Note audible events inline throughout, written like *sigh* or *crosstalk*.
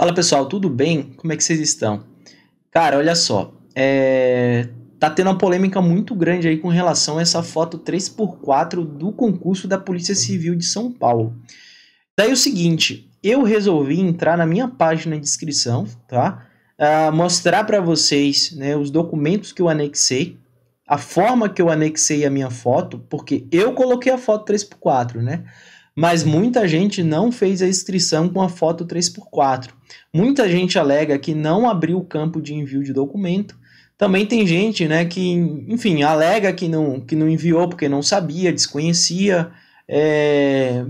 Fala pessoal, tudo bem? Como é que vocês estão? Cara, olha só, é... tá tendo uma polêmica muito grande aí com relação a essa foto 3x4 do concurso da Polícia Civil de São Paulo. Daí o seguinte, eu resolvi entrar na minha página de inscrição, tá? Uh, mostrar para vocês né, os documentos que eu anexei, a forma que eu anexei a minha foto, porque eu coloquei a foto 3x4, né? mas muita gente não fez a inscrição com a foto 3x4. Muita gente alega que não abriu o campo de envio de documento. Também tem gente, né, que, enfim, alega que não, que não enviou porque não sabia, desconhecia. É...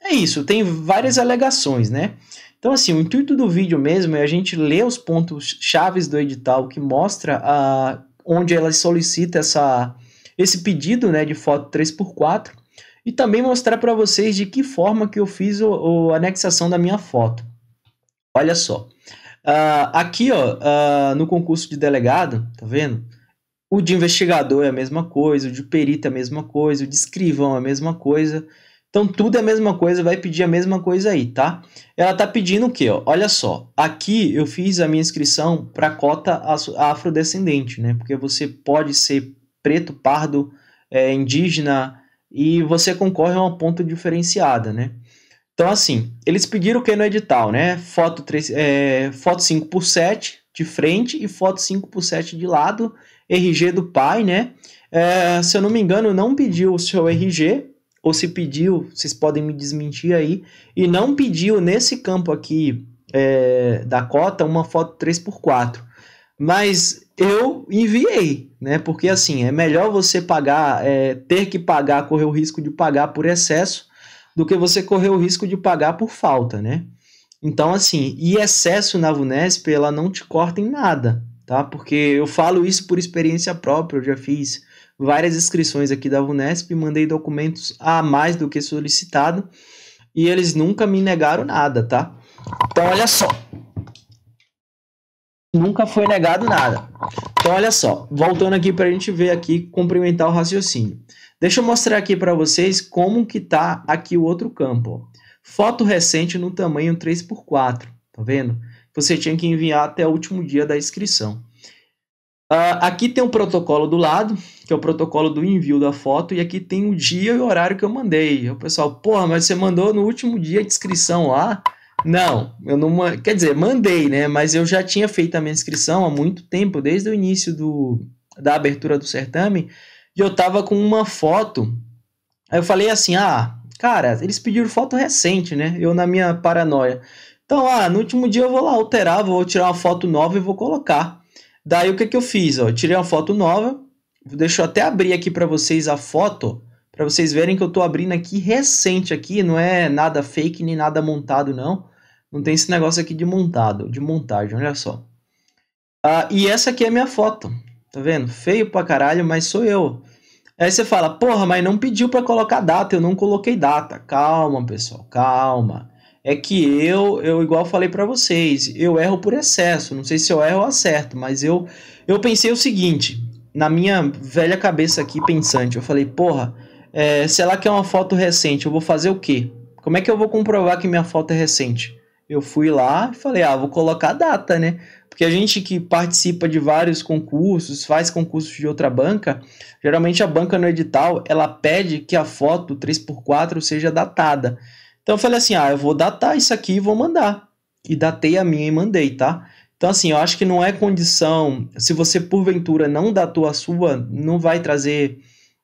é isso, tem várias alegações, né? Então, assim, o intuito do vídeo mesmo é a gente ler os pontos chaves do edital que mostra a, onde ela solicita essa, esse pedido né, de foto 3x4 e também mostrar para vocês de que forma que eu fiz a anexação da minha foto. Olha só, uh, aqui ó, uh, no concurso de delegado, tá vendo? O de investigador é a mesma coisa, o de perito é a mesma coisa, o de escrivão é a mesma coisa. Então tudo é a mesma coisa, vai pedir a mesma coisa aí, tá? Ela tá pedindo o quê? Ó? Olha só, aqui eu fiz a minha inscrição para cota afrodescendente, né? Porque você pode ser preto, pardo, é, indígena, e você concorre a uma ponta diferenciada, né? Então, assim, eles pediram o que no edital, né? Foto, 3, é, foto 5 x 7 de frente e foto 5 x 7 de lado, RG do pai, né? É, se eu não me engano, não pediu o seu RG, ou se pediu, vocês podem me desmentir aí, e não pediu nesse campo aqui é, da cota uma foto 3 x 4 mas eu enviei, né? Porque assim, é melhor você pagar, é, ter que pagar, correr o risco de pagar por excesso, do que você correr o risco de pagar por falta, né? Então, assim, e excesso na Vunesp, ela não te corta em nada, tá? Porque eu falo isso por experiência própria, eu já fiz várias inscrições aqui da Vunesp, mandei documentos a mais do que solicitado, e eles nunca me negaram nada, tá? Então, olha só nunca foi negado nada. Então, olha só, voltando aqui para a gente ver aqui, cumprimentar o raciocínio. Deixa eu mostrar aqui para vocês como que tá aqui o outro campo. Ó. Foto recente no tamanho 3x4, tá vendo? Você tinha que enviar até o último dia da inscrição. Uh, aqui tem um protocolo do lado, que é o protocolo do envio da foto, e aqui tem o dia e o horário que eu mandei. O pessoal, porra, mas você mandou no último dia de inscrição lá? Não, eu não. Quer dizer, mandei, né? Mas eu já tinha feito a minha inscrição há muito tempo, desde o início do, da abertura do certame, e eu tava com uma foto. Aí eu falei assim: ah, cara, eles pediram foto recente, né? Eu na minha paranoia. Então, ah, no último dia eu vou lá alterar, vou tirar uma foto nova e vou colocar. Daí o que, que eu fiz? Ó, eu tirei uma foto nova, deixa eu até abrir aqui para vocês a foto para vocês verem que eu tô abrindo aqui recente aqui, não é nada fake nem nada montado não. Não tem esse negócio aqui de montado, de montagem, olha só. Ah, e essa aqui é a minha foto, tá vendo? Feio pra caralho, mas sou eu. Aí você fala, porra, mas não pediu para colocar data, eu não coloquei data. Calma, pessoal, calma. É que eu, eu igual falei para vocês, eu erro por excesso. Não sei se eu erro ou acerto, mas eu, eu pensei o seguinte, na minha velha cabeça aqui pensante, eu falei, porra, é, se ela quer uma foto recente, eu vou fazer o quê? Como é que eu vou comprovar que minha foto é recente? Eu fui lá e falei, ah, vou colocar a data, né? Porque a gente que participa de vários concursos, faz concursos de outra banca, geralmente a banca no edital, ela pede que a foto 3x4 seja datada. Então eu falei assim, ah, eu vou datar isso aqui e vou mandar. E datei a minha e mandei, tá? Então, assim, eu acho que não é condição. Se você porventura não datou a sua, não vai trazer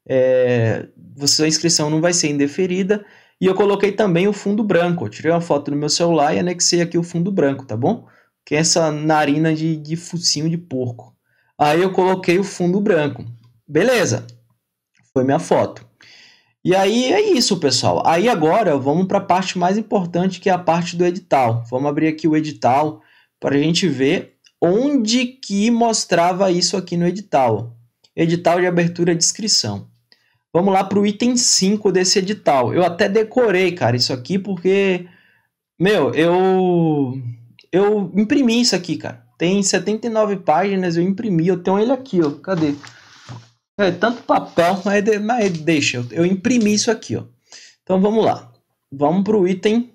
é, sua inscrição não vai ser indeferida. E eu coloquei também o fundo branco. Eu tirei uma foto no meu celular e anexei aqui o fundo branco, tá bom? Que é essa narina de, de focinho de porco. Aí eu coloquei o fundo branco. Beleza, foi minha foto. E aí é isso, pessoal. Aí agora vamos para a parte mais importante, que é a parte do edital. Vamos abrir aqui o edital para a gente ver onde que mostrava isso aqui no edital edital de abertura de inscrição. Vamos lá para o item 5 desse edital. Eu até decorei, cara, isso aqui porque, meu, eu eu imprimi isso aqui, cara. Tem 79 páginas, eu imprimi, eu tenho ele aqui, ó. Cadê? É, tanto papel, mas, mas deixa, eu, eu imprimi isso aqui, ó. Então vamos lá. Vamos para o item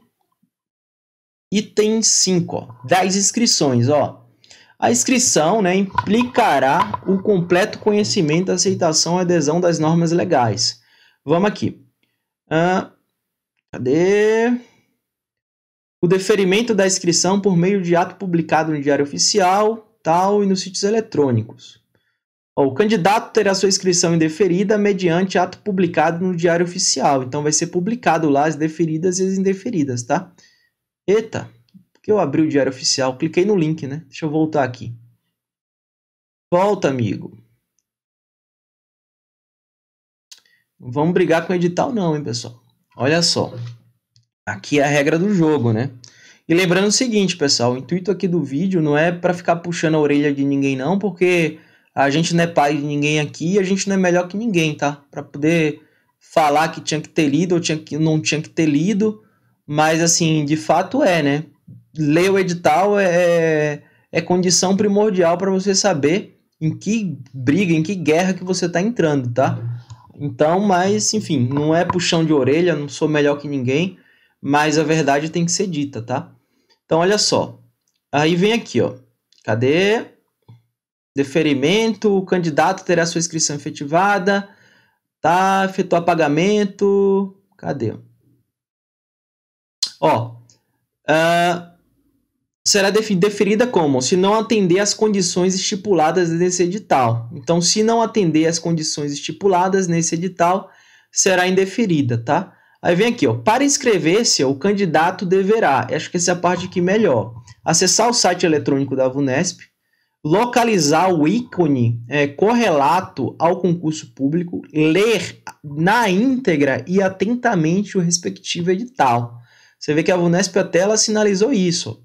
item 5, ó, 10 inscrições, ó. A inscrição né, implicará o completo conhecimento, aceitação e adesão das normas legais. Vamos aqui. Ah, cadê? O deferimento da inscrição por meio de ato publicado no Diário Oficial, tal e nos sítios eletrônicos. O candidato terá sua inscrição indeferida mediante ato publicado no Diário Oficial. Então vai ser publicado lá as deferidas e as indeferidas, tá? Eita, que eu abri o Diário Oficial, cliquei no link, né? Deixa eu voltar aqui. Volta, amigo. Não vamos brigar com o edital não, hein, pessoal? Olha só. Aqui é a regra do jogo, né? E lembrando o seguinte, pessoal, o intuito aqui do vídeo não é para ficar puxando a orelha de ninguém não, porque a gente não é pai de ninguém aqui e a gente não é melhor que ninguém, tá? Para poder falar que tinha que ter lido ou tinha que, não tinha que ter lido, mas assim, de fato é, né? ler o edital é, é, é condição primordial para você saber em que briga, em que guerra que você está entrando, tá? Então, mas, enfim, não é puxão de orelha, não sou melhor que ninguém, mas a verdade tem que ser dita, tá? Então, olha só. Aí vem aqui, ó. Cadê? Deferimento, o candidato terá sua inscrição efetivada, tá? Efetuar pagamento. Cadê? Ó. Uh, será deferida como? Se não atender às condições estipuladas nesse edital. Então, se não atender às condições estipuladas nesse edital, será indeferida, tá? Aí vem aqui, ó. Para inscrever-se, o candidato deverá, acho que essa é a parte aqui melhor, acessar o site eletrônico da VUNESP, localizar o ícone é, correlato ao concurso público, ler na íntegra e atentamente o respectivo edital. Você vê que a VUNESP até ela sinalizou isso.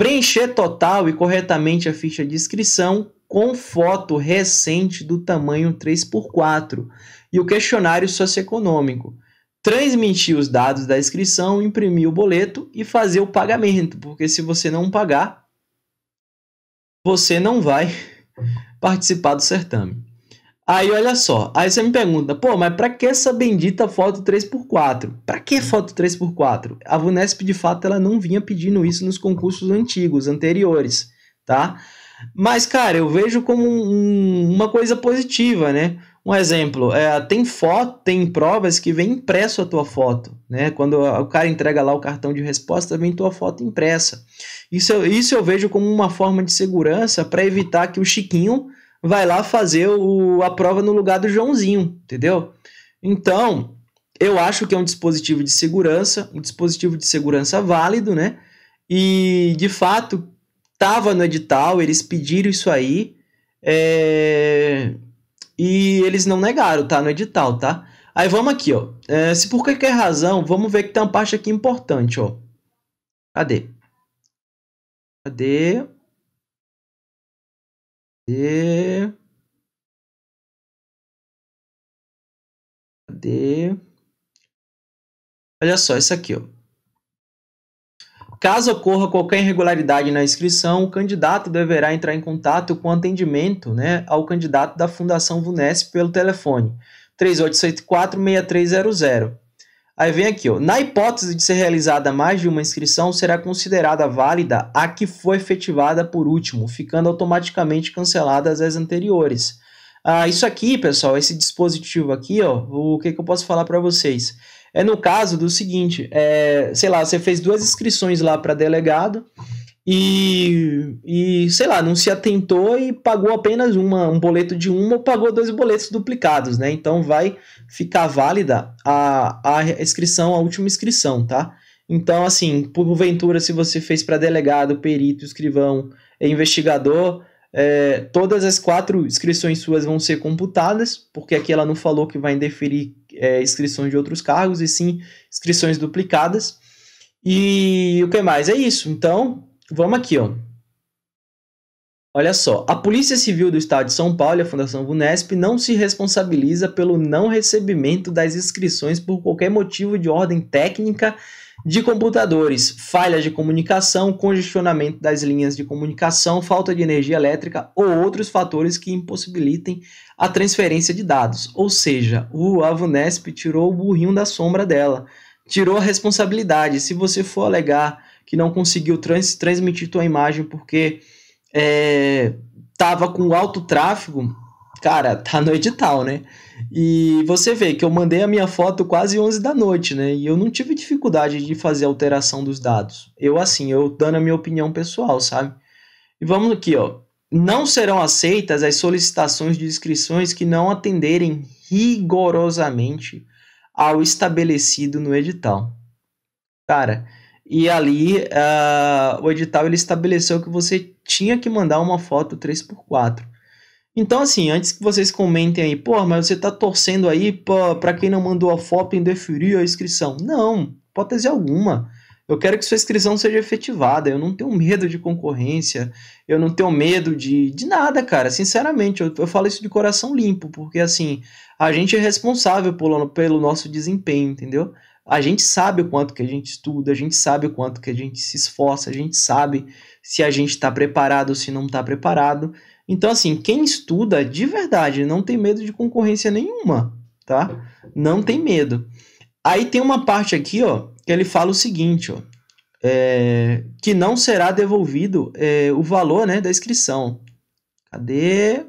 Preencher total e corretamente a ficha de inscrição com foto recente do tamanho 3x4 e o questionário socioeconômico. Transmitir os dados da inscrição, imprimir o boleto e fazer o pagamento, porque se você não pagar, você não vai *laughs* participar do certame. Aí olha só, aí você me pergunta, pô, mas para que essa bendita foto 3x4? Para que foto 3x4? A Vunesp de fato ela não vinha pedindo isso nos concursos antigos, anteriores, tá? Mas cara, eu vejo como um, uma coisa positiva, né? Um exemplo, é, tem foto, tem provas que vem impresso a tua foto, né? Quando o cara entrega lá o cartão de resposta, vem tua foto impressa. Isso, isso eu vejo como uma forma de segurança para evitar que o Chiquinho vai lá fazer o, a prova no lugar do Joãozinho, entendeu? Então, eu acho que é um dispositivo de segurança, um dispositivo de segurança válido, né? E de fato estava no edital, eles pediram isso aí é... e eles não negaram, tá? No edital, tá? Aí vamos aqui, ó. É, se por qualquer razão, vamos ver que tem uma parte aqui importante, ó. Cadê? Cadê? Cadê? Cadê? Olha só, isso aqui, ó. Caso ocorra qualquer irregularidade na inscrição, o candidato deverá entrar em contato com atendimento né, ao candidato da Fundação VUNESP pelo telefone 3874-6300. Aí vem aqui, ó. Na hipótese de ser realizada mais de uma inscrição, será considerada válida a que foi efetivada por último, ficando automaticamente canceladas as anteriores. Ah, isso aqui, pessoal, esse dispositivo aqui, ó, o que, que eu posso falar para vocês? É no caso do seguinte, é, sei lá, você fez duas inscrições lá para delegado, e, e, sei lá, não se atentou e pagou apenas uma, um boleto de uma ou pagou dois boletos duplicados, né? Então vai ficar válida a, a inscrição, a última inscrição, tá? Então, assim, porventura, se você fez para delegado, perito, escrivão, é, investigador, é, todas as quatro inscrições suas vão ser computadas, porque aqui ela não falou que vai indeferir é, inscrições de outros cargos, e sim inscrições duplicadas. E o que mais? É isso. Então, Vamos aqui, ó. Olha só, a Polícia Civil do Estado de São Paulo e a Fundação Vunesp não se responsabiliza pelo não recebimento das inscrições por qualquer motivo de ordem técnica de computadores, falhas de comunicação, congestionamento das linhas de comunicação, falta de energia elétrica ou outros fatores que impossibilitem a transferência de dados. Ou seja, o Avunesp tirou o burrinho da sombra dela, tirou a responsabilidade. Se você for alegar que não conseguiu trans, transmitir tua imagem porque é, tava com alto tráfego, cara, tá no edital, né? E você vê que eu mandei a minha foto quase 11 da noite, né? E eu não tive dificuldade de fazer alteração dos dados. Eu, assim, eu dando a minha opinião pessoal, sabe? E vamos aqui, ó. Não serão aceitas as solicitações de inscrições que não atenderem rigorosamente ao estabelecido no edital. Cara, e ali uh, o edital ele estabeleceu que você tinha que mandar uma foto 3x4. Então, assim, antes que vocês comentem aí, pô, mas você tá torcendo aí para quem não mandou a foto indeferir a inscrição. Não, hipótese alguma. Eu quero que sua inscrição seja efetivada. Eu não tenho medo de concorrência. Eu não tenho medo de, de nada, cara. Sinceramente, eu, eu falo isso de coração limpo, porque assim, a gente é responsável pelo, pelo nosso desempenho, entendeu? A gente sabe o quanto que a gente estuda, a gente sabe o quanto que a gente se esforça, a gente sabe se a gente está preparado ou se não está preparado. Então, assim, quem estuda de verdade não tem medo de concorrência nenhuma, tá? Não tem medo. Aí tem uma parte aqui, ó, que ele fala o seguinte, ó, é, que não será devolvido é, o valor, né, da inscrição. Cadê?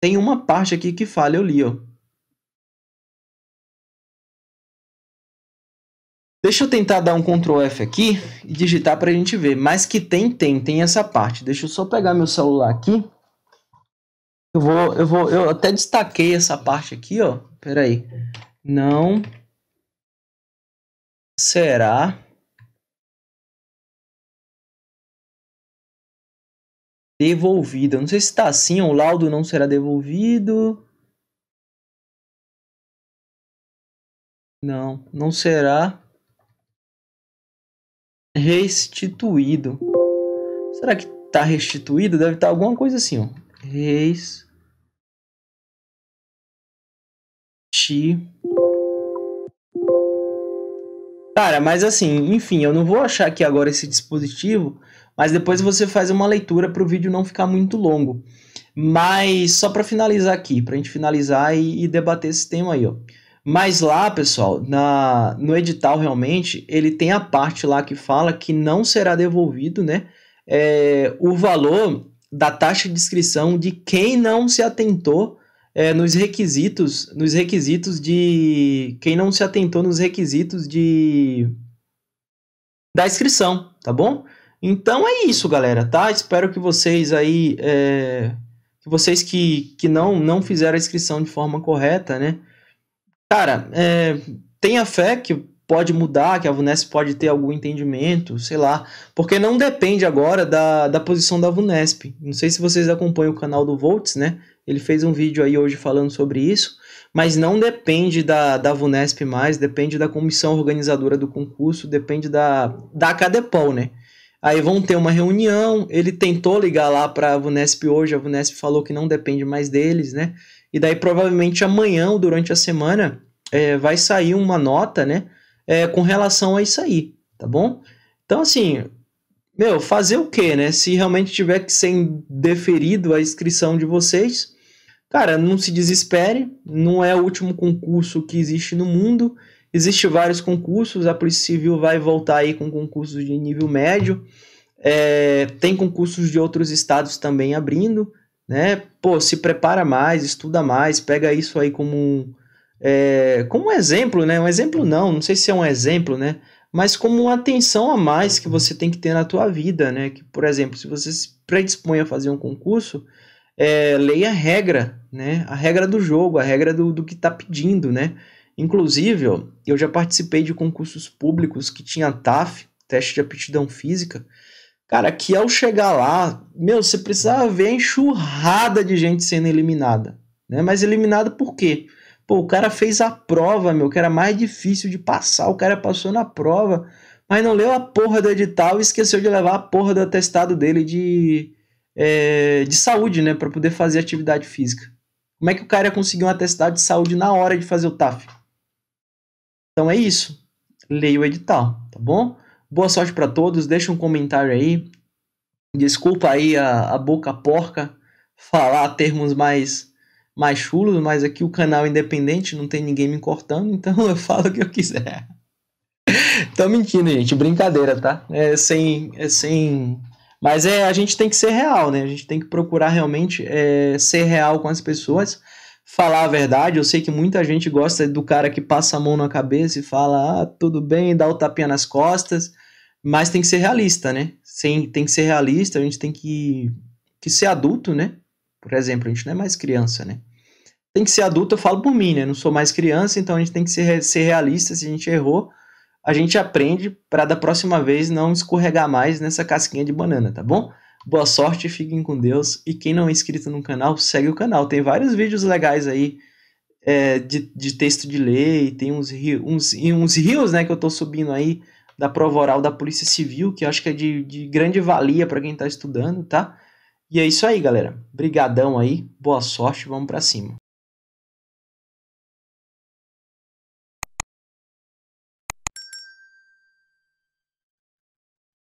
Tem uma parte aqui que fala, eu li, ó Deixa eu tentar dar um Ctrl F aqui e digitar para a gente ver. Mas que tem, tem, tem essa parte. Deixa eu só pegar meu celular aqui. Eu vou, eu vou, eu até destaquei essa parte aqui, ó. Peraí, Não será devolvida. Não sei se está assim, o laudo não será devolvido. Não, não será restituído. Será que está restituído? Deve estar tá alguma coisa assim, ó. Reis ti Cara, mas assim, enfim, eu não vou achar aqui agora esse dispositivo, mas depois você faz uma leitura para o vídeo não ficar muito longo. Mas só para finalizar aqui, para a gente finalizar e, e debater esse tema aí, ó. Mas lá, pessoal, na, no edital realmente, ele tem a parte lá que fala que não será devolvido né, é, o valor da taxa de inscrição de quem não se atentou é, nos requisitos, nos requisitos de. Quem não se atentou nos requisitos de. Da inscrição, tá bom? Então é isso, galera, tá? Espero que vocês aí. É, que vocês que, que não, não fizeram a inscrição de forma correta, né? cara, é, tenha fé que pode mudar, que a Vunesp pode ter algum entendimento, sei lá. Porque não depende agora da, da posição da Vunesp. Não sei se vocês acompanham o canal do Volts, né? Ele fez um vídeo aí hoje falando sobre isso, mas não depende da, da Vunesp mais, depende da comissão organizadora do concurso, depende da, da Cadepol, né? Aí vão ter uma reunião, ele tentou ligar lá para a Vunesp hoje, a Vunesp falou que não depende mais deles, né? E daí provavelmente amanhã, ou durante a semana, é, vai sair uma nota, né? É, com relação a isso aí, tá bom? Então, assim, meu, fazer o quê, né? Se realmente tiver que ser deferido a inscrição de vocês, cara, não se desespere, não é o último concurso que existe no mundo. Existem vários concursos, a Polícia Civil vai voltar aí com concursos de nível médio. É, tem concursos de outros estados também abrindo, né? Pô, se prepara mais, estuda mais, pega isso aí como um, é, como um exemplo, né? Um exemplo não, não sei se é um exemplo, né? Mas como uma atenção a mais que você tem que ter na tua vida, né? Que, por exemplo, se você se predispõe a fazer um concurso, é, leia a regra, né? A regra do jogo, a regra do, do que está pedindo, né? Inclusive, ó, eu já participei de concursos públicos que tinha TAF, teste de aptidão física. Cara, que ao chegar lá, meu, você precisava ver a enxurrada de gente sendo eliminada, né? Mas eliminada por quê? Porque Pô, o cara fez a prova, meu, que era mais difícil de passar, o cara passou na prova, mas não leu a porra do edital e esqueceu de levar a porra do atestado dele de, é, de saúde, né, para poder fazer atividade física. Como é que o cara conseguiu um atestado de saúde na hora de fazer o TAF? Então é isso. Leia o edital, tá bom? Boa sorte para todos. Deixa um comentário aí. Desculpa aí a, a boca porca falar termos mais mais chulos, mas aqui o canal é independente, não tem ninguém me cortando, então *laughs* eu falo o que eu quiser. Tô mentindo, gente, brincadeira, tá? É sem, é sem. Mas é, a gente tem que ser real, né? A gente tem que procurar realmente é, ser real com as pessoas, falar a verdade. Eu sei que muita gente gosta do cara que passa a mão na cabeça e fala, ah, tudo bem, dá o tapinha nas costas, mas tem que ser realista, né? Sem, tem que ser realista, a gente tem que, que ser adulto, né? Por exemplo, a gente não é mais criança, né? Tem que ser adulto, eu falo por mim, né? não sou mais criança, então a gente tem que ser, ser realista. Se a gente errou, a gente aprende para da próxima vez não escorregar mais nessa casquinha de banana, tá bom? Boa sorte, fiquem com Deus. E quem não é inscrito no canal, segue o canal. Tem vários vídeos legais aí é, de, de texto de lei, tem uns, uns, uns rios né, que eu tô subindo aí da prova oral da Polícia Civil, que eu acho que é de, de grande valia para quem está estudando, tá? E é isso aí, galera. Brigadão aí, boa sorte, vamos para cima.